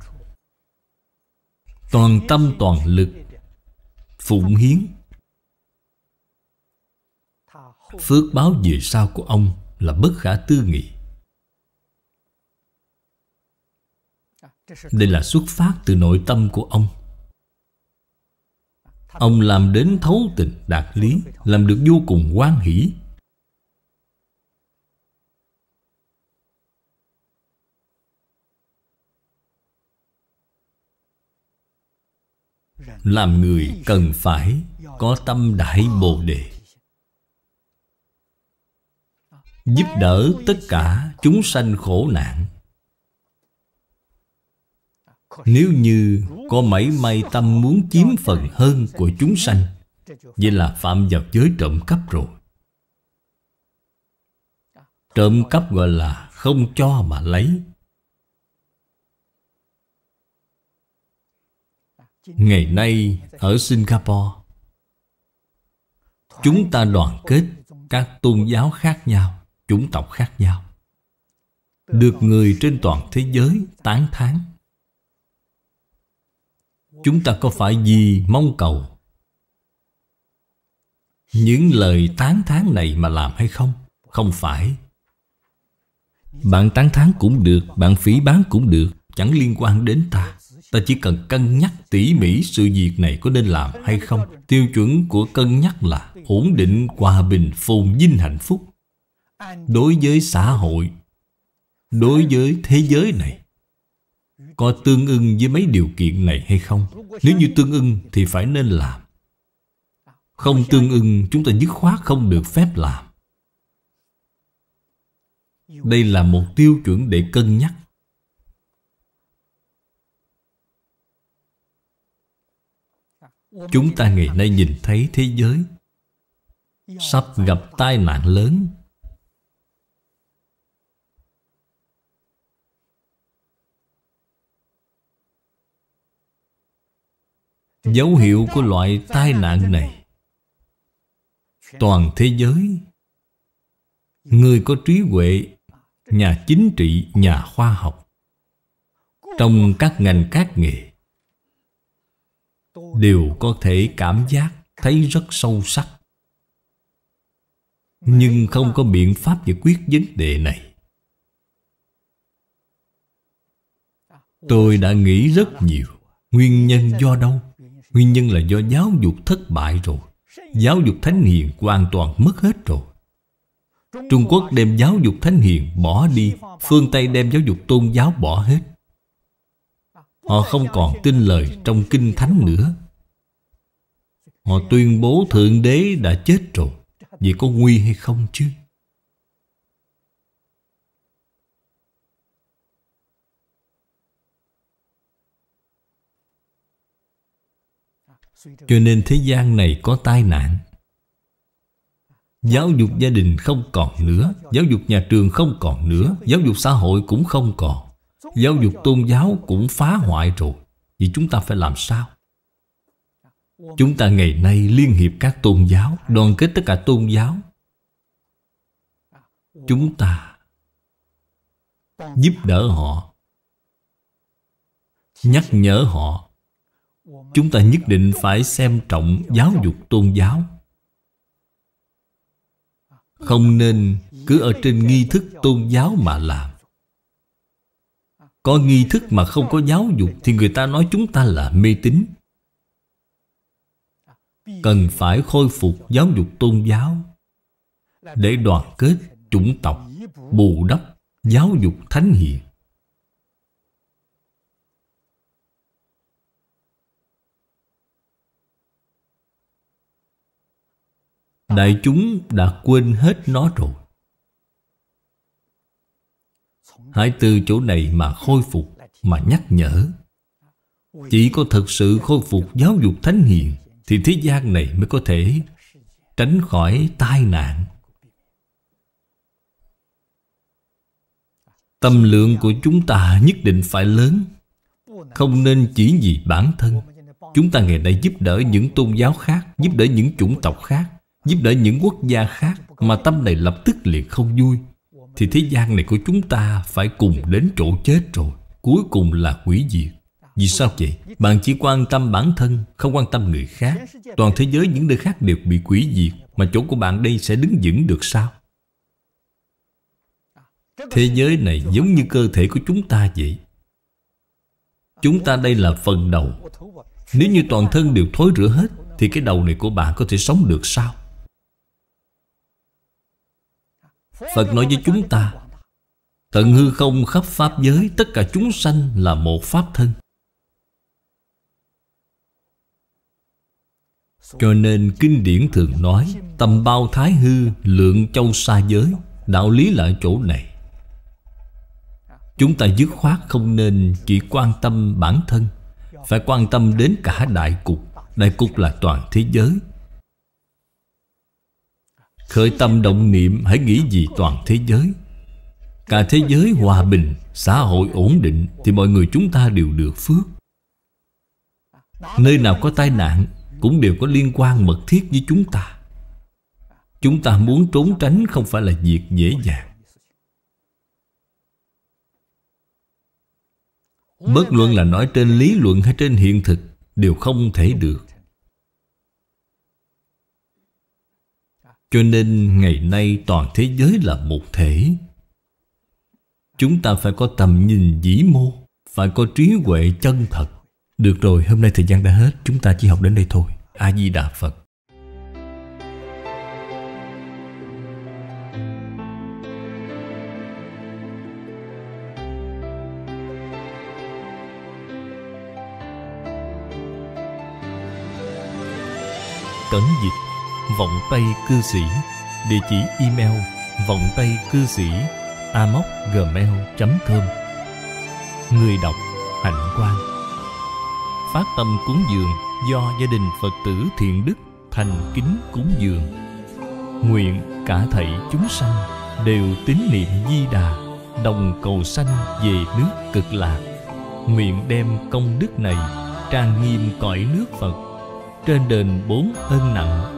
Toàn tâm toàn lực Phụng hiến Phước báo về sau của ông là bất khả tư nghị Đây là xuất phát từ nội tâm của ông Ông làm đến thấu tình đạt lý Làm được vô cùng quan hỷ Làm người cần phải có tâm đại bồ đề Giúp đỡ tất cả chúng sanh khổ nạn nếu như có mảy may tâm muốn chiếm phần hơn của chúng sanh Vậy là phạm vào giới trộm cắp rồi Trộm cắp gọi là không cho mà lấy Ngày nay ở Singapore Chúng ta đoàn kết các tôn giáo khác nhau Chủng tộc khác nhau Được người trên toàn thế giới tán thán Chúng ta có phải vì mong cầu Những lời tán thán này mà làm hay không? Không phải Bạn tán thán cũng được Bạn phỉ bán cũng được Chẳng liên quan đến ta Ta chỉ cần cân nhắc tỉ mỉ sự việc này có nên làm hay không Tiêu chuẩn của cân nhắc là Ổn định, hòa bình, phồn vinh hạnh phúc Đối với xã hội Đối với thế giới này có tương ưng với mấy điều kiện này hay không Nếu như tương ưng thì phải nên làm Không tương ưng chúng ta dứt khoát không được phép làm Đây là một tiêu chuẩn để cân nhắc Chúng ta ngày nay nhìn thấy thế giới Sắp gặp tai nạn lớn Dấu hiệu của loại tai nạn này Toàn thế giới Người có trí huệ Nhà chính trị, nhà khoa học Trong các ngành các nghề Đều có thể cảm giác Thấy rất sâu sắc Nhưng không có biện pháp giải quyết vấn đề này Tôi đã nghĩ rất nhiều Nguyên nhân do đâu? Nguyên nhân là do giáo dục thất bại rồi Giáo dục thánh hiền hoàn toàn mất hết rồi Trung Quốc đem giáo dục thánh hiền bỏ đi Phương Tây đem giáo dục tôn giáo bỏ hết Họ không còn tin lời trong kinh thánh nữa Họ tuyên bố Thượng Đế đã chết rồi Vậy có nguy hay không chứ? cho nên thế gian này có tai nạn giáo dục gia đình không còn nữa giáo dục nhà trường không còn nữa giáo dục xã hội cũng không còn giáo dục tôn giáo cũng phá hoại rồi vậy chúng ta phải làm sao chúng ta ngày nay liên hiệp các tôn giáo đoàn kết tất cả tôn giáo chúng ta giúp đỡ họ nhắc nhở họ chúng ta nhất định phải xem trọng giáo dục tôn giáo không nên cứ ở trên nghi thức tôn giáo mà làm có nghi thức mà không có giáo dục thì người ta nói chúng ta là mê tín cần phải khôi phục giáo dục tôn giáo để đoàn kết chủng tộc bù đắp giáo dục thánh hiền đại chúng đã quên hết nó rồi Hãy từ chỗ này mà khôi phục Mà nhắc nhở Chỉ có thật sự khôi phục giáo dục thánh hiền Thì thế gian này mới có thể Tránh khỏi tai nạn Tâm lượng của chúng ta nhất định phải lớn Không nên chỉ vì bản thân Chúng ta ngày nay giúp đỡ những tôn giáo khác Giúp đỡ những chủng tộc khác giúp đỡ những quốc gia khác mà tâm này lập tức liền không vui thì thế gian này của chúng ta phải cùng đến chỗ chết rồi cuối cùng là hủy diệt vì sao vậy? Bạn chỉ quan tâm bản thân, không quan tâm người khác. Toàn thế giới những nơi khác đều bị quỷ diệt, mà chỗ của bạn đây sẽ đứng vững được sao? Thế giới này giống như cơ thể của chúng ta vậy. Chúng ta đây là phần đầu. Nếu như toàn thân đều thối rửa hết, thì cái đầu này của bạn có thể sống được sao? Phật nói với chúng ta Tận hư không khắp Pháp giới Tất cả chúng sanh là một Pháp thân Cho nên kinh điển thường nói Tâm bao thái hư lượng châu xa giới Đạo lý là chỗ này Chúng ta dứt khoát không nên chỉ quan tâm bản thân Phải quan tâm đến cả đại cục Đại cục là toàn thế giới Khởi tâm động niệm hãy nghĩ gì toàn thế giới Cả thế giới hòa bình, xã hội ổn định Thì mọi người chúng ta đều được phước Nơi nào có tai nạn cũng đều có liên quan mật thiết với chúng ta Chúng ta muốn trốn tránh không phải là việc dễ dàng Bất luận là nói trên lý luận hay trên hiện thực Đều không thể được Cho nên ngày nay toàn thế giới là một thể Chúng ta phải có tầm nhìn vĩ mô Phải có trí huệ chân thật Được rồi, hôm nay thời gian đã hết Chúng ta chỉ học đến đây thôi A-di-đà Phật Cẩn dịch vọng tây cư sĩ địa chỉ email vọng tây cư sĩ amoc gmail com người đọc hạnh quang phát tâm cúng dường do gia đình phật tử thiện đức thành kính cúng dường nguyện cả thảy chúng sanh đều tín niệm di đà đồng cầu sanh về nước cực lạc nguyện đem công đức này trang nghiêm cõi nước phật trên đền bốn ơn nặng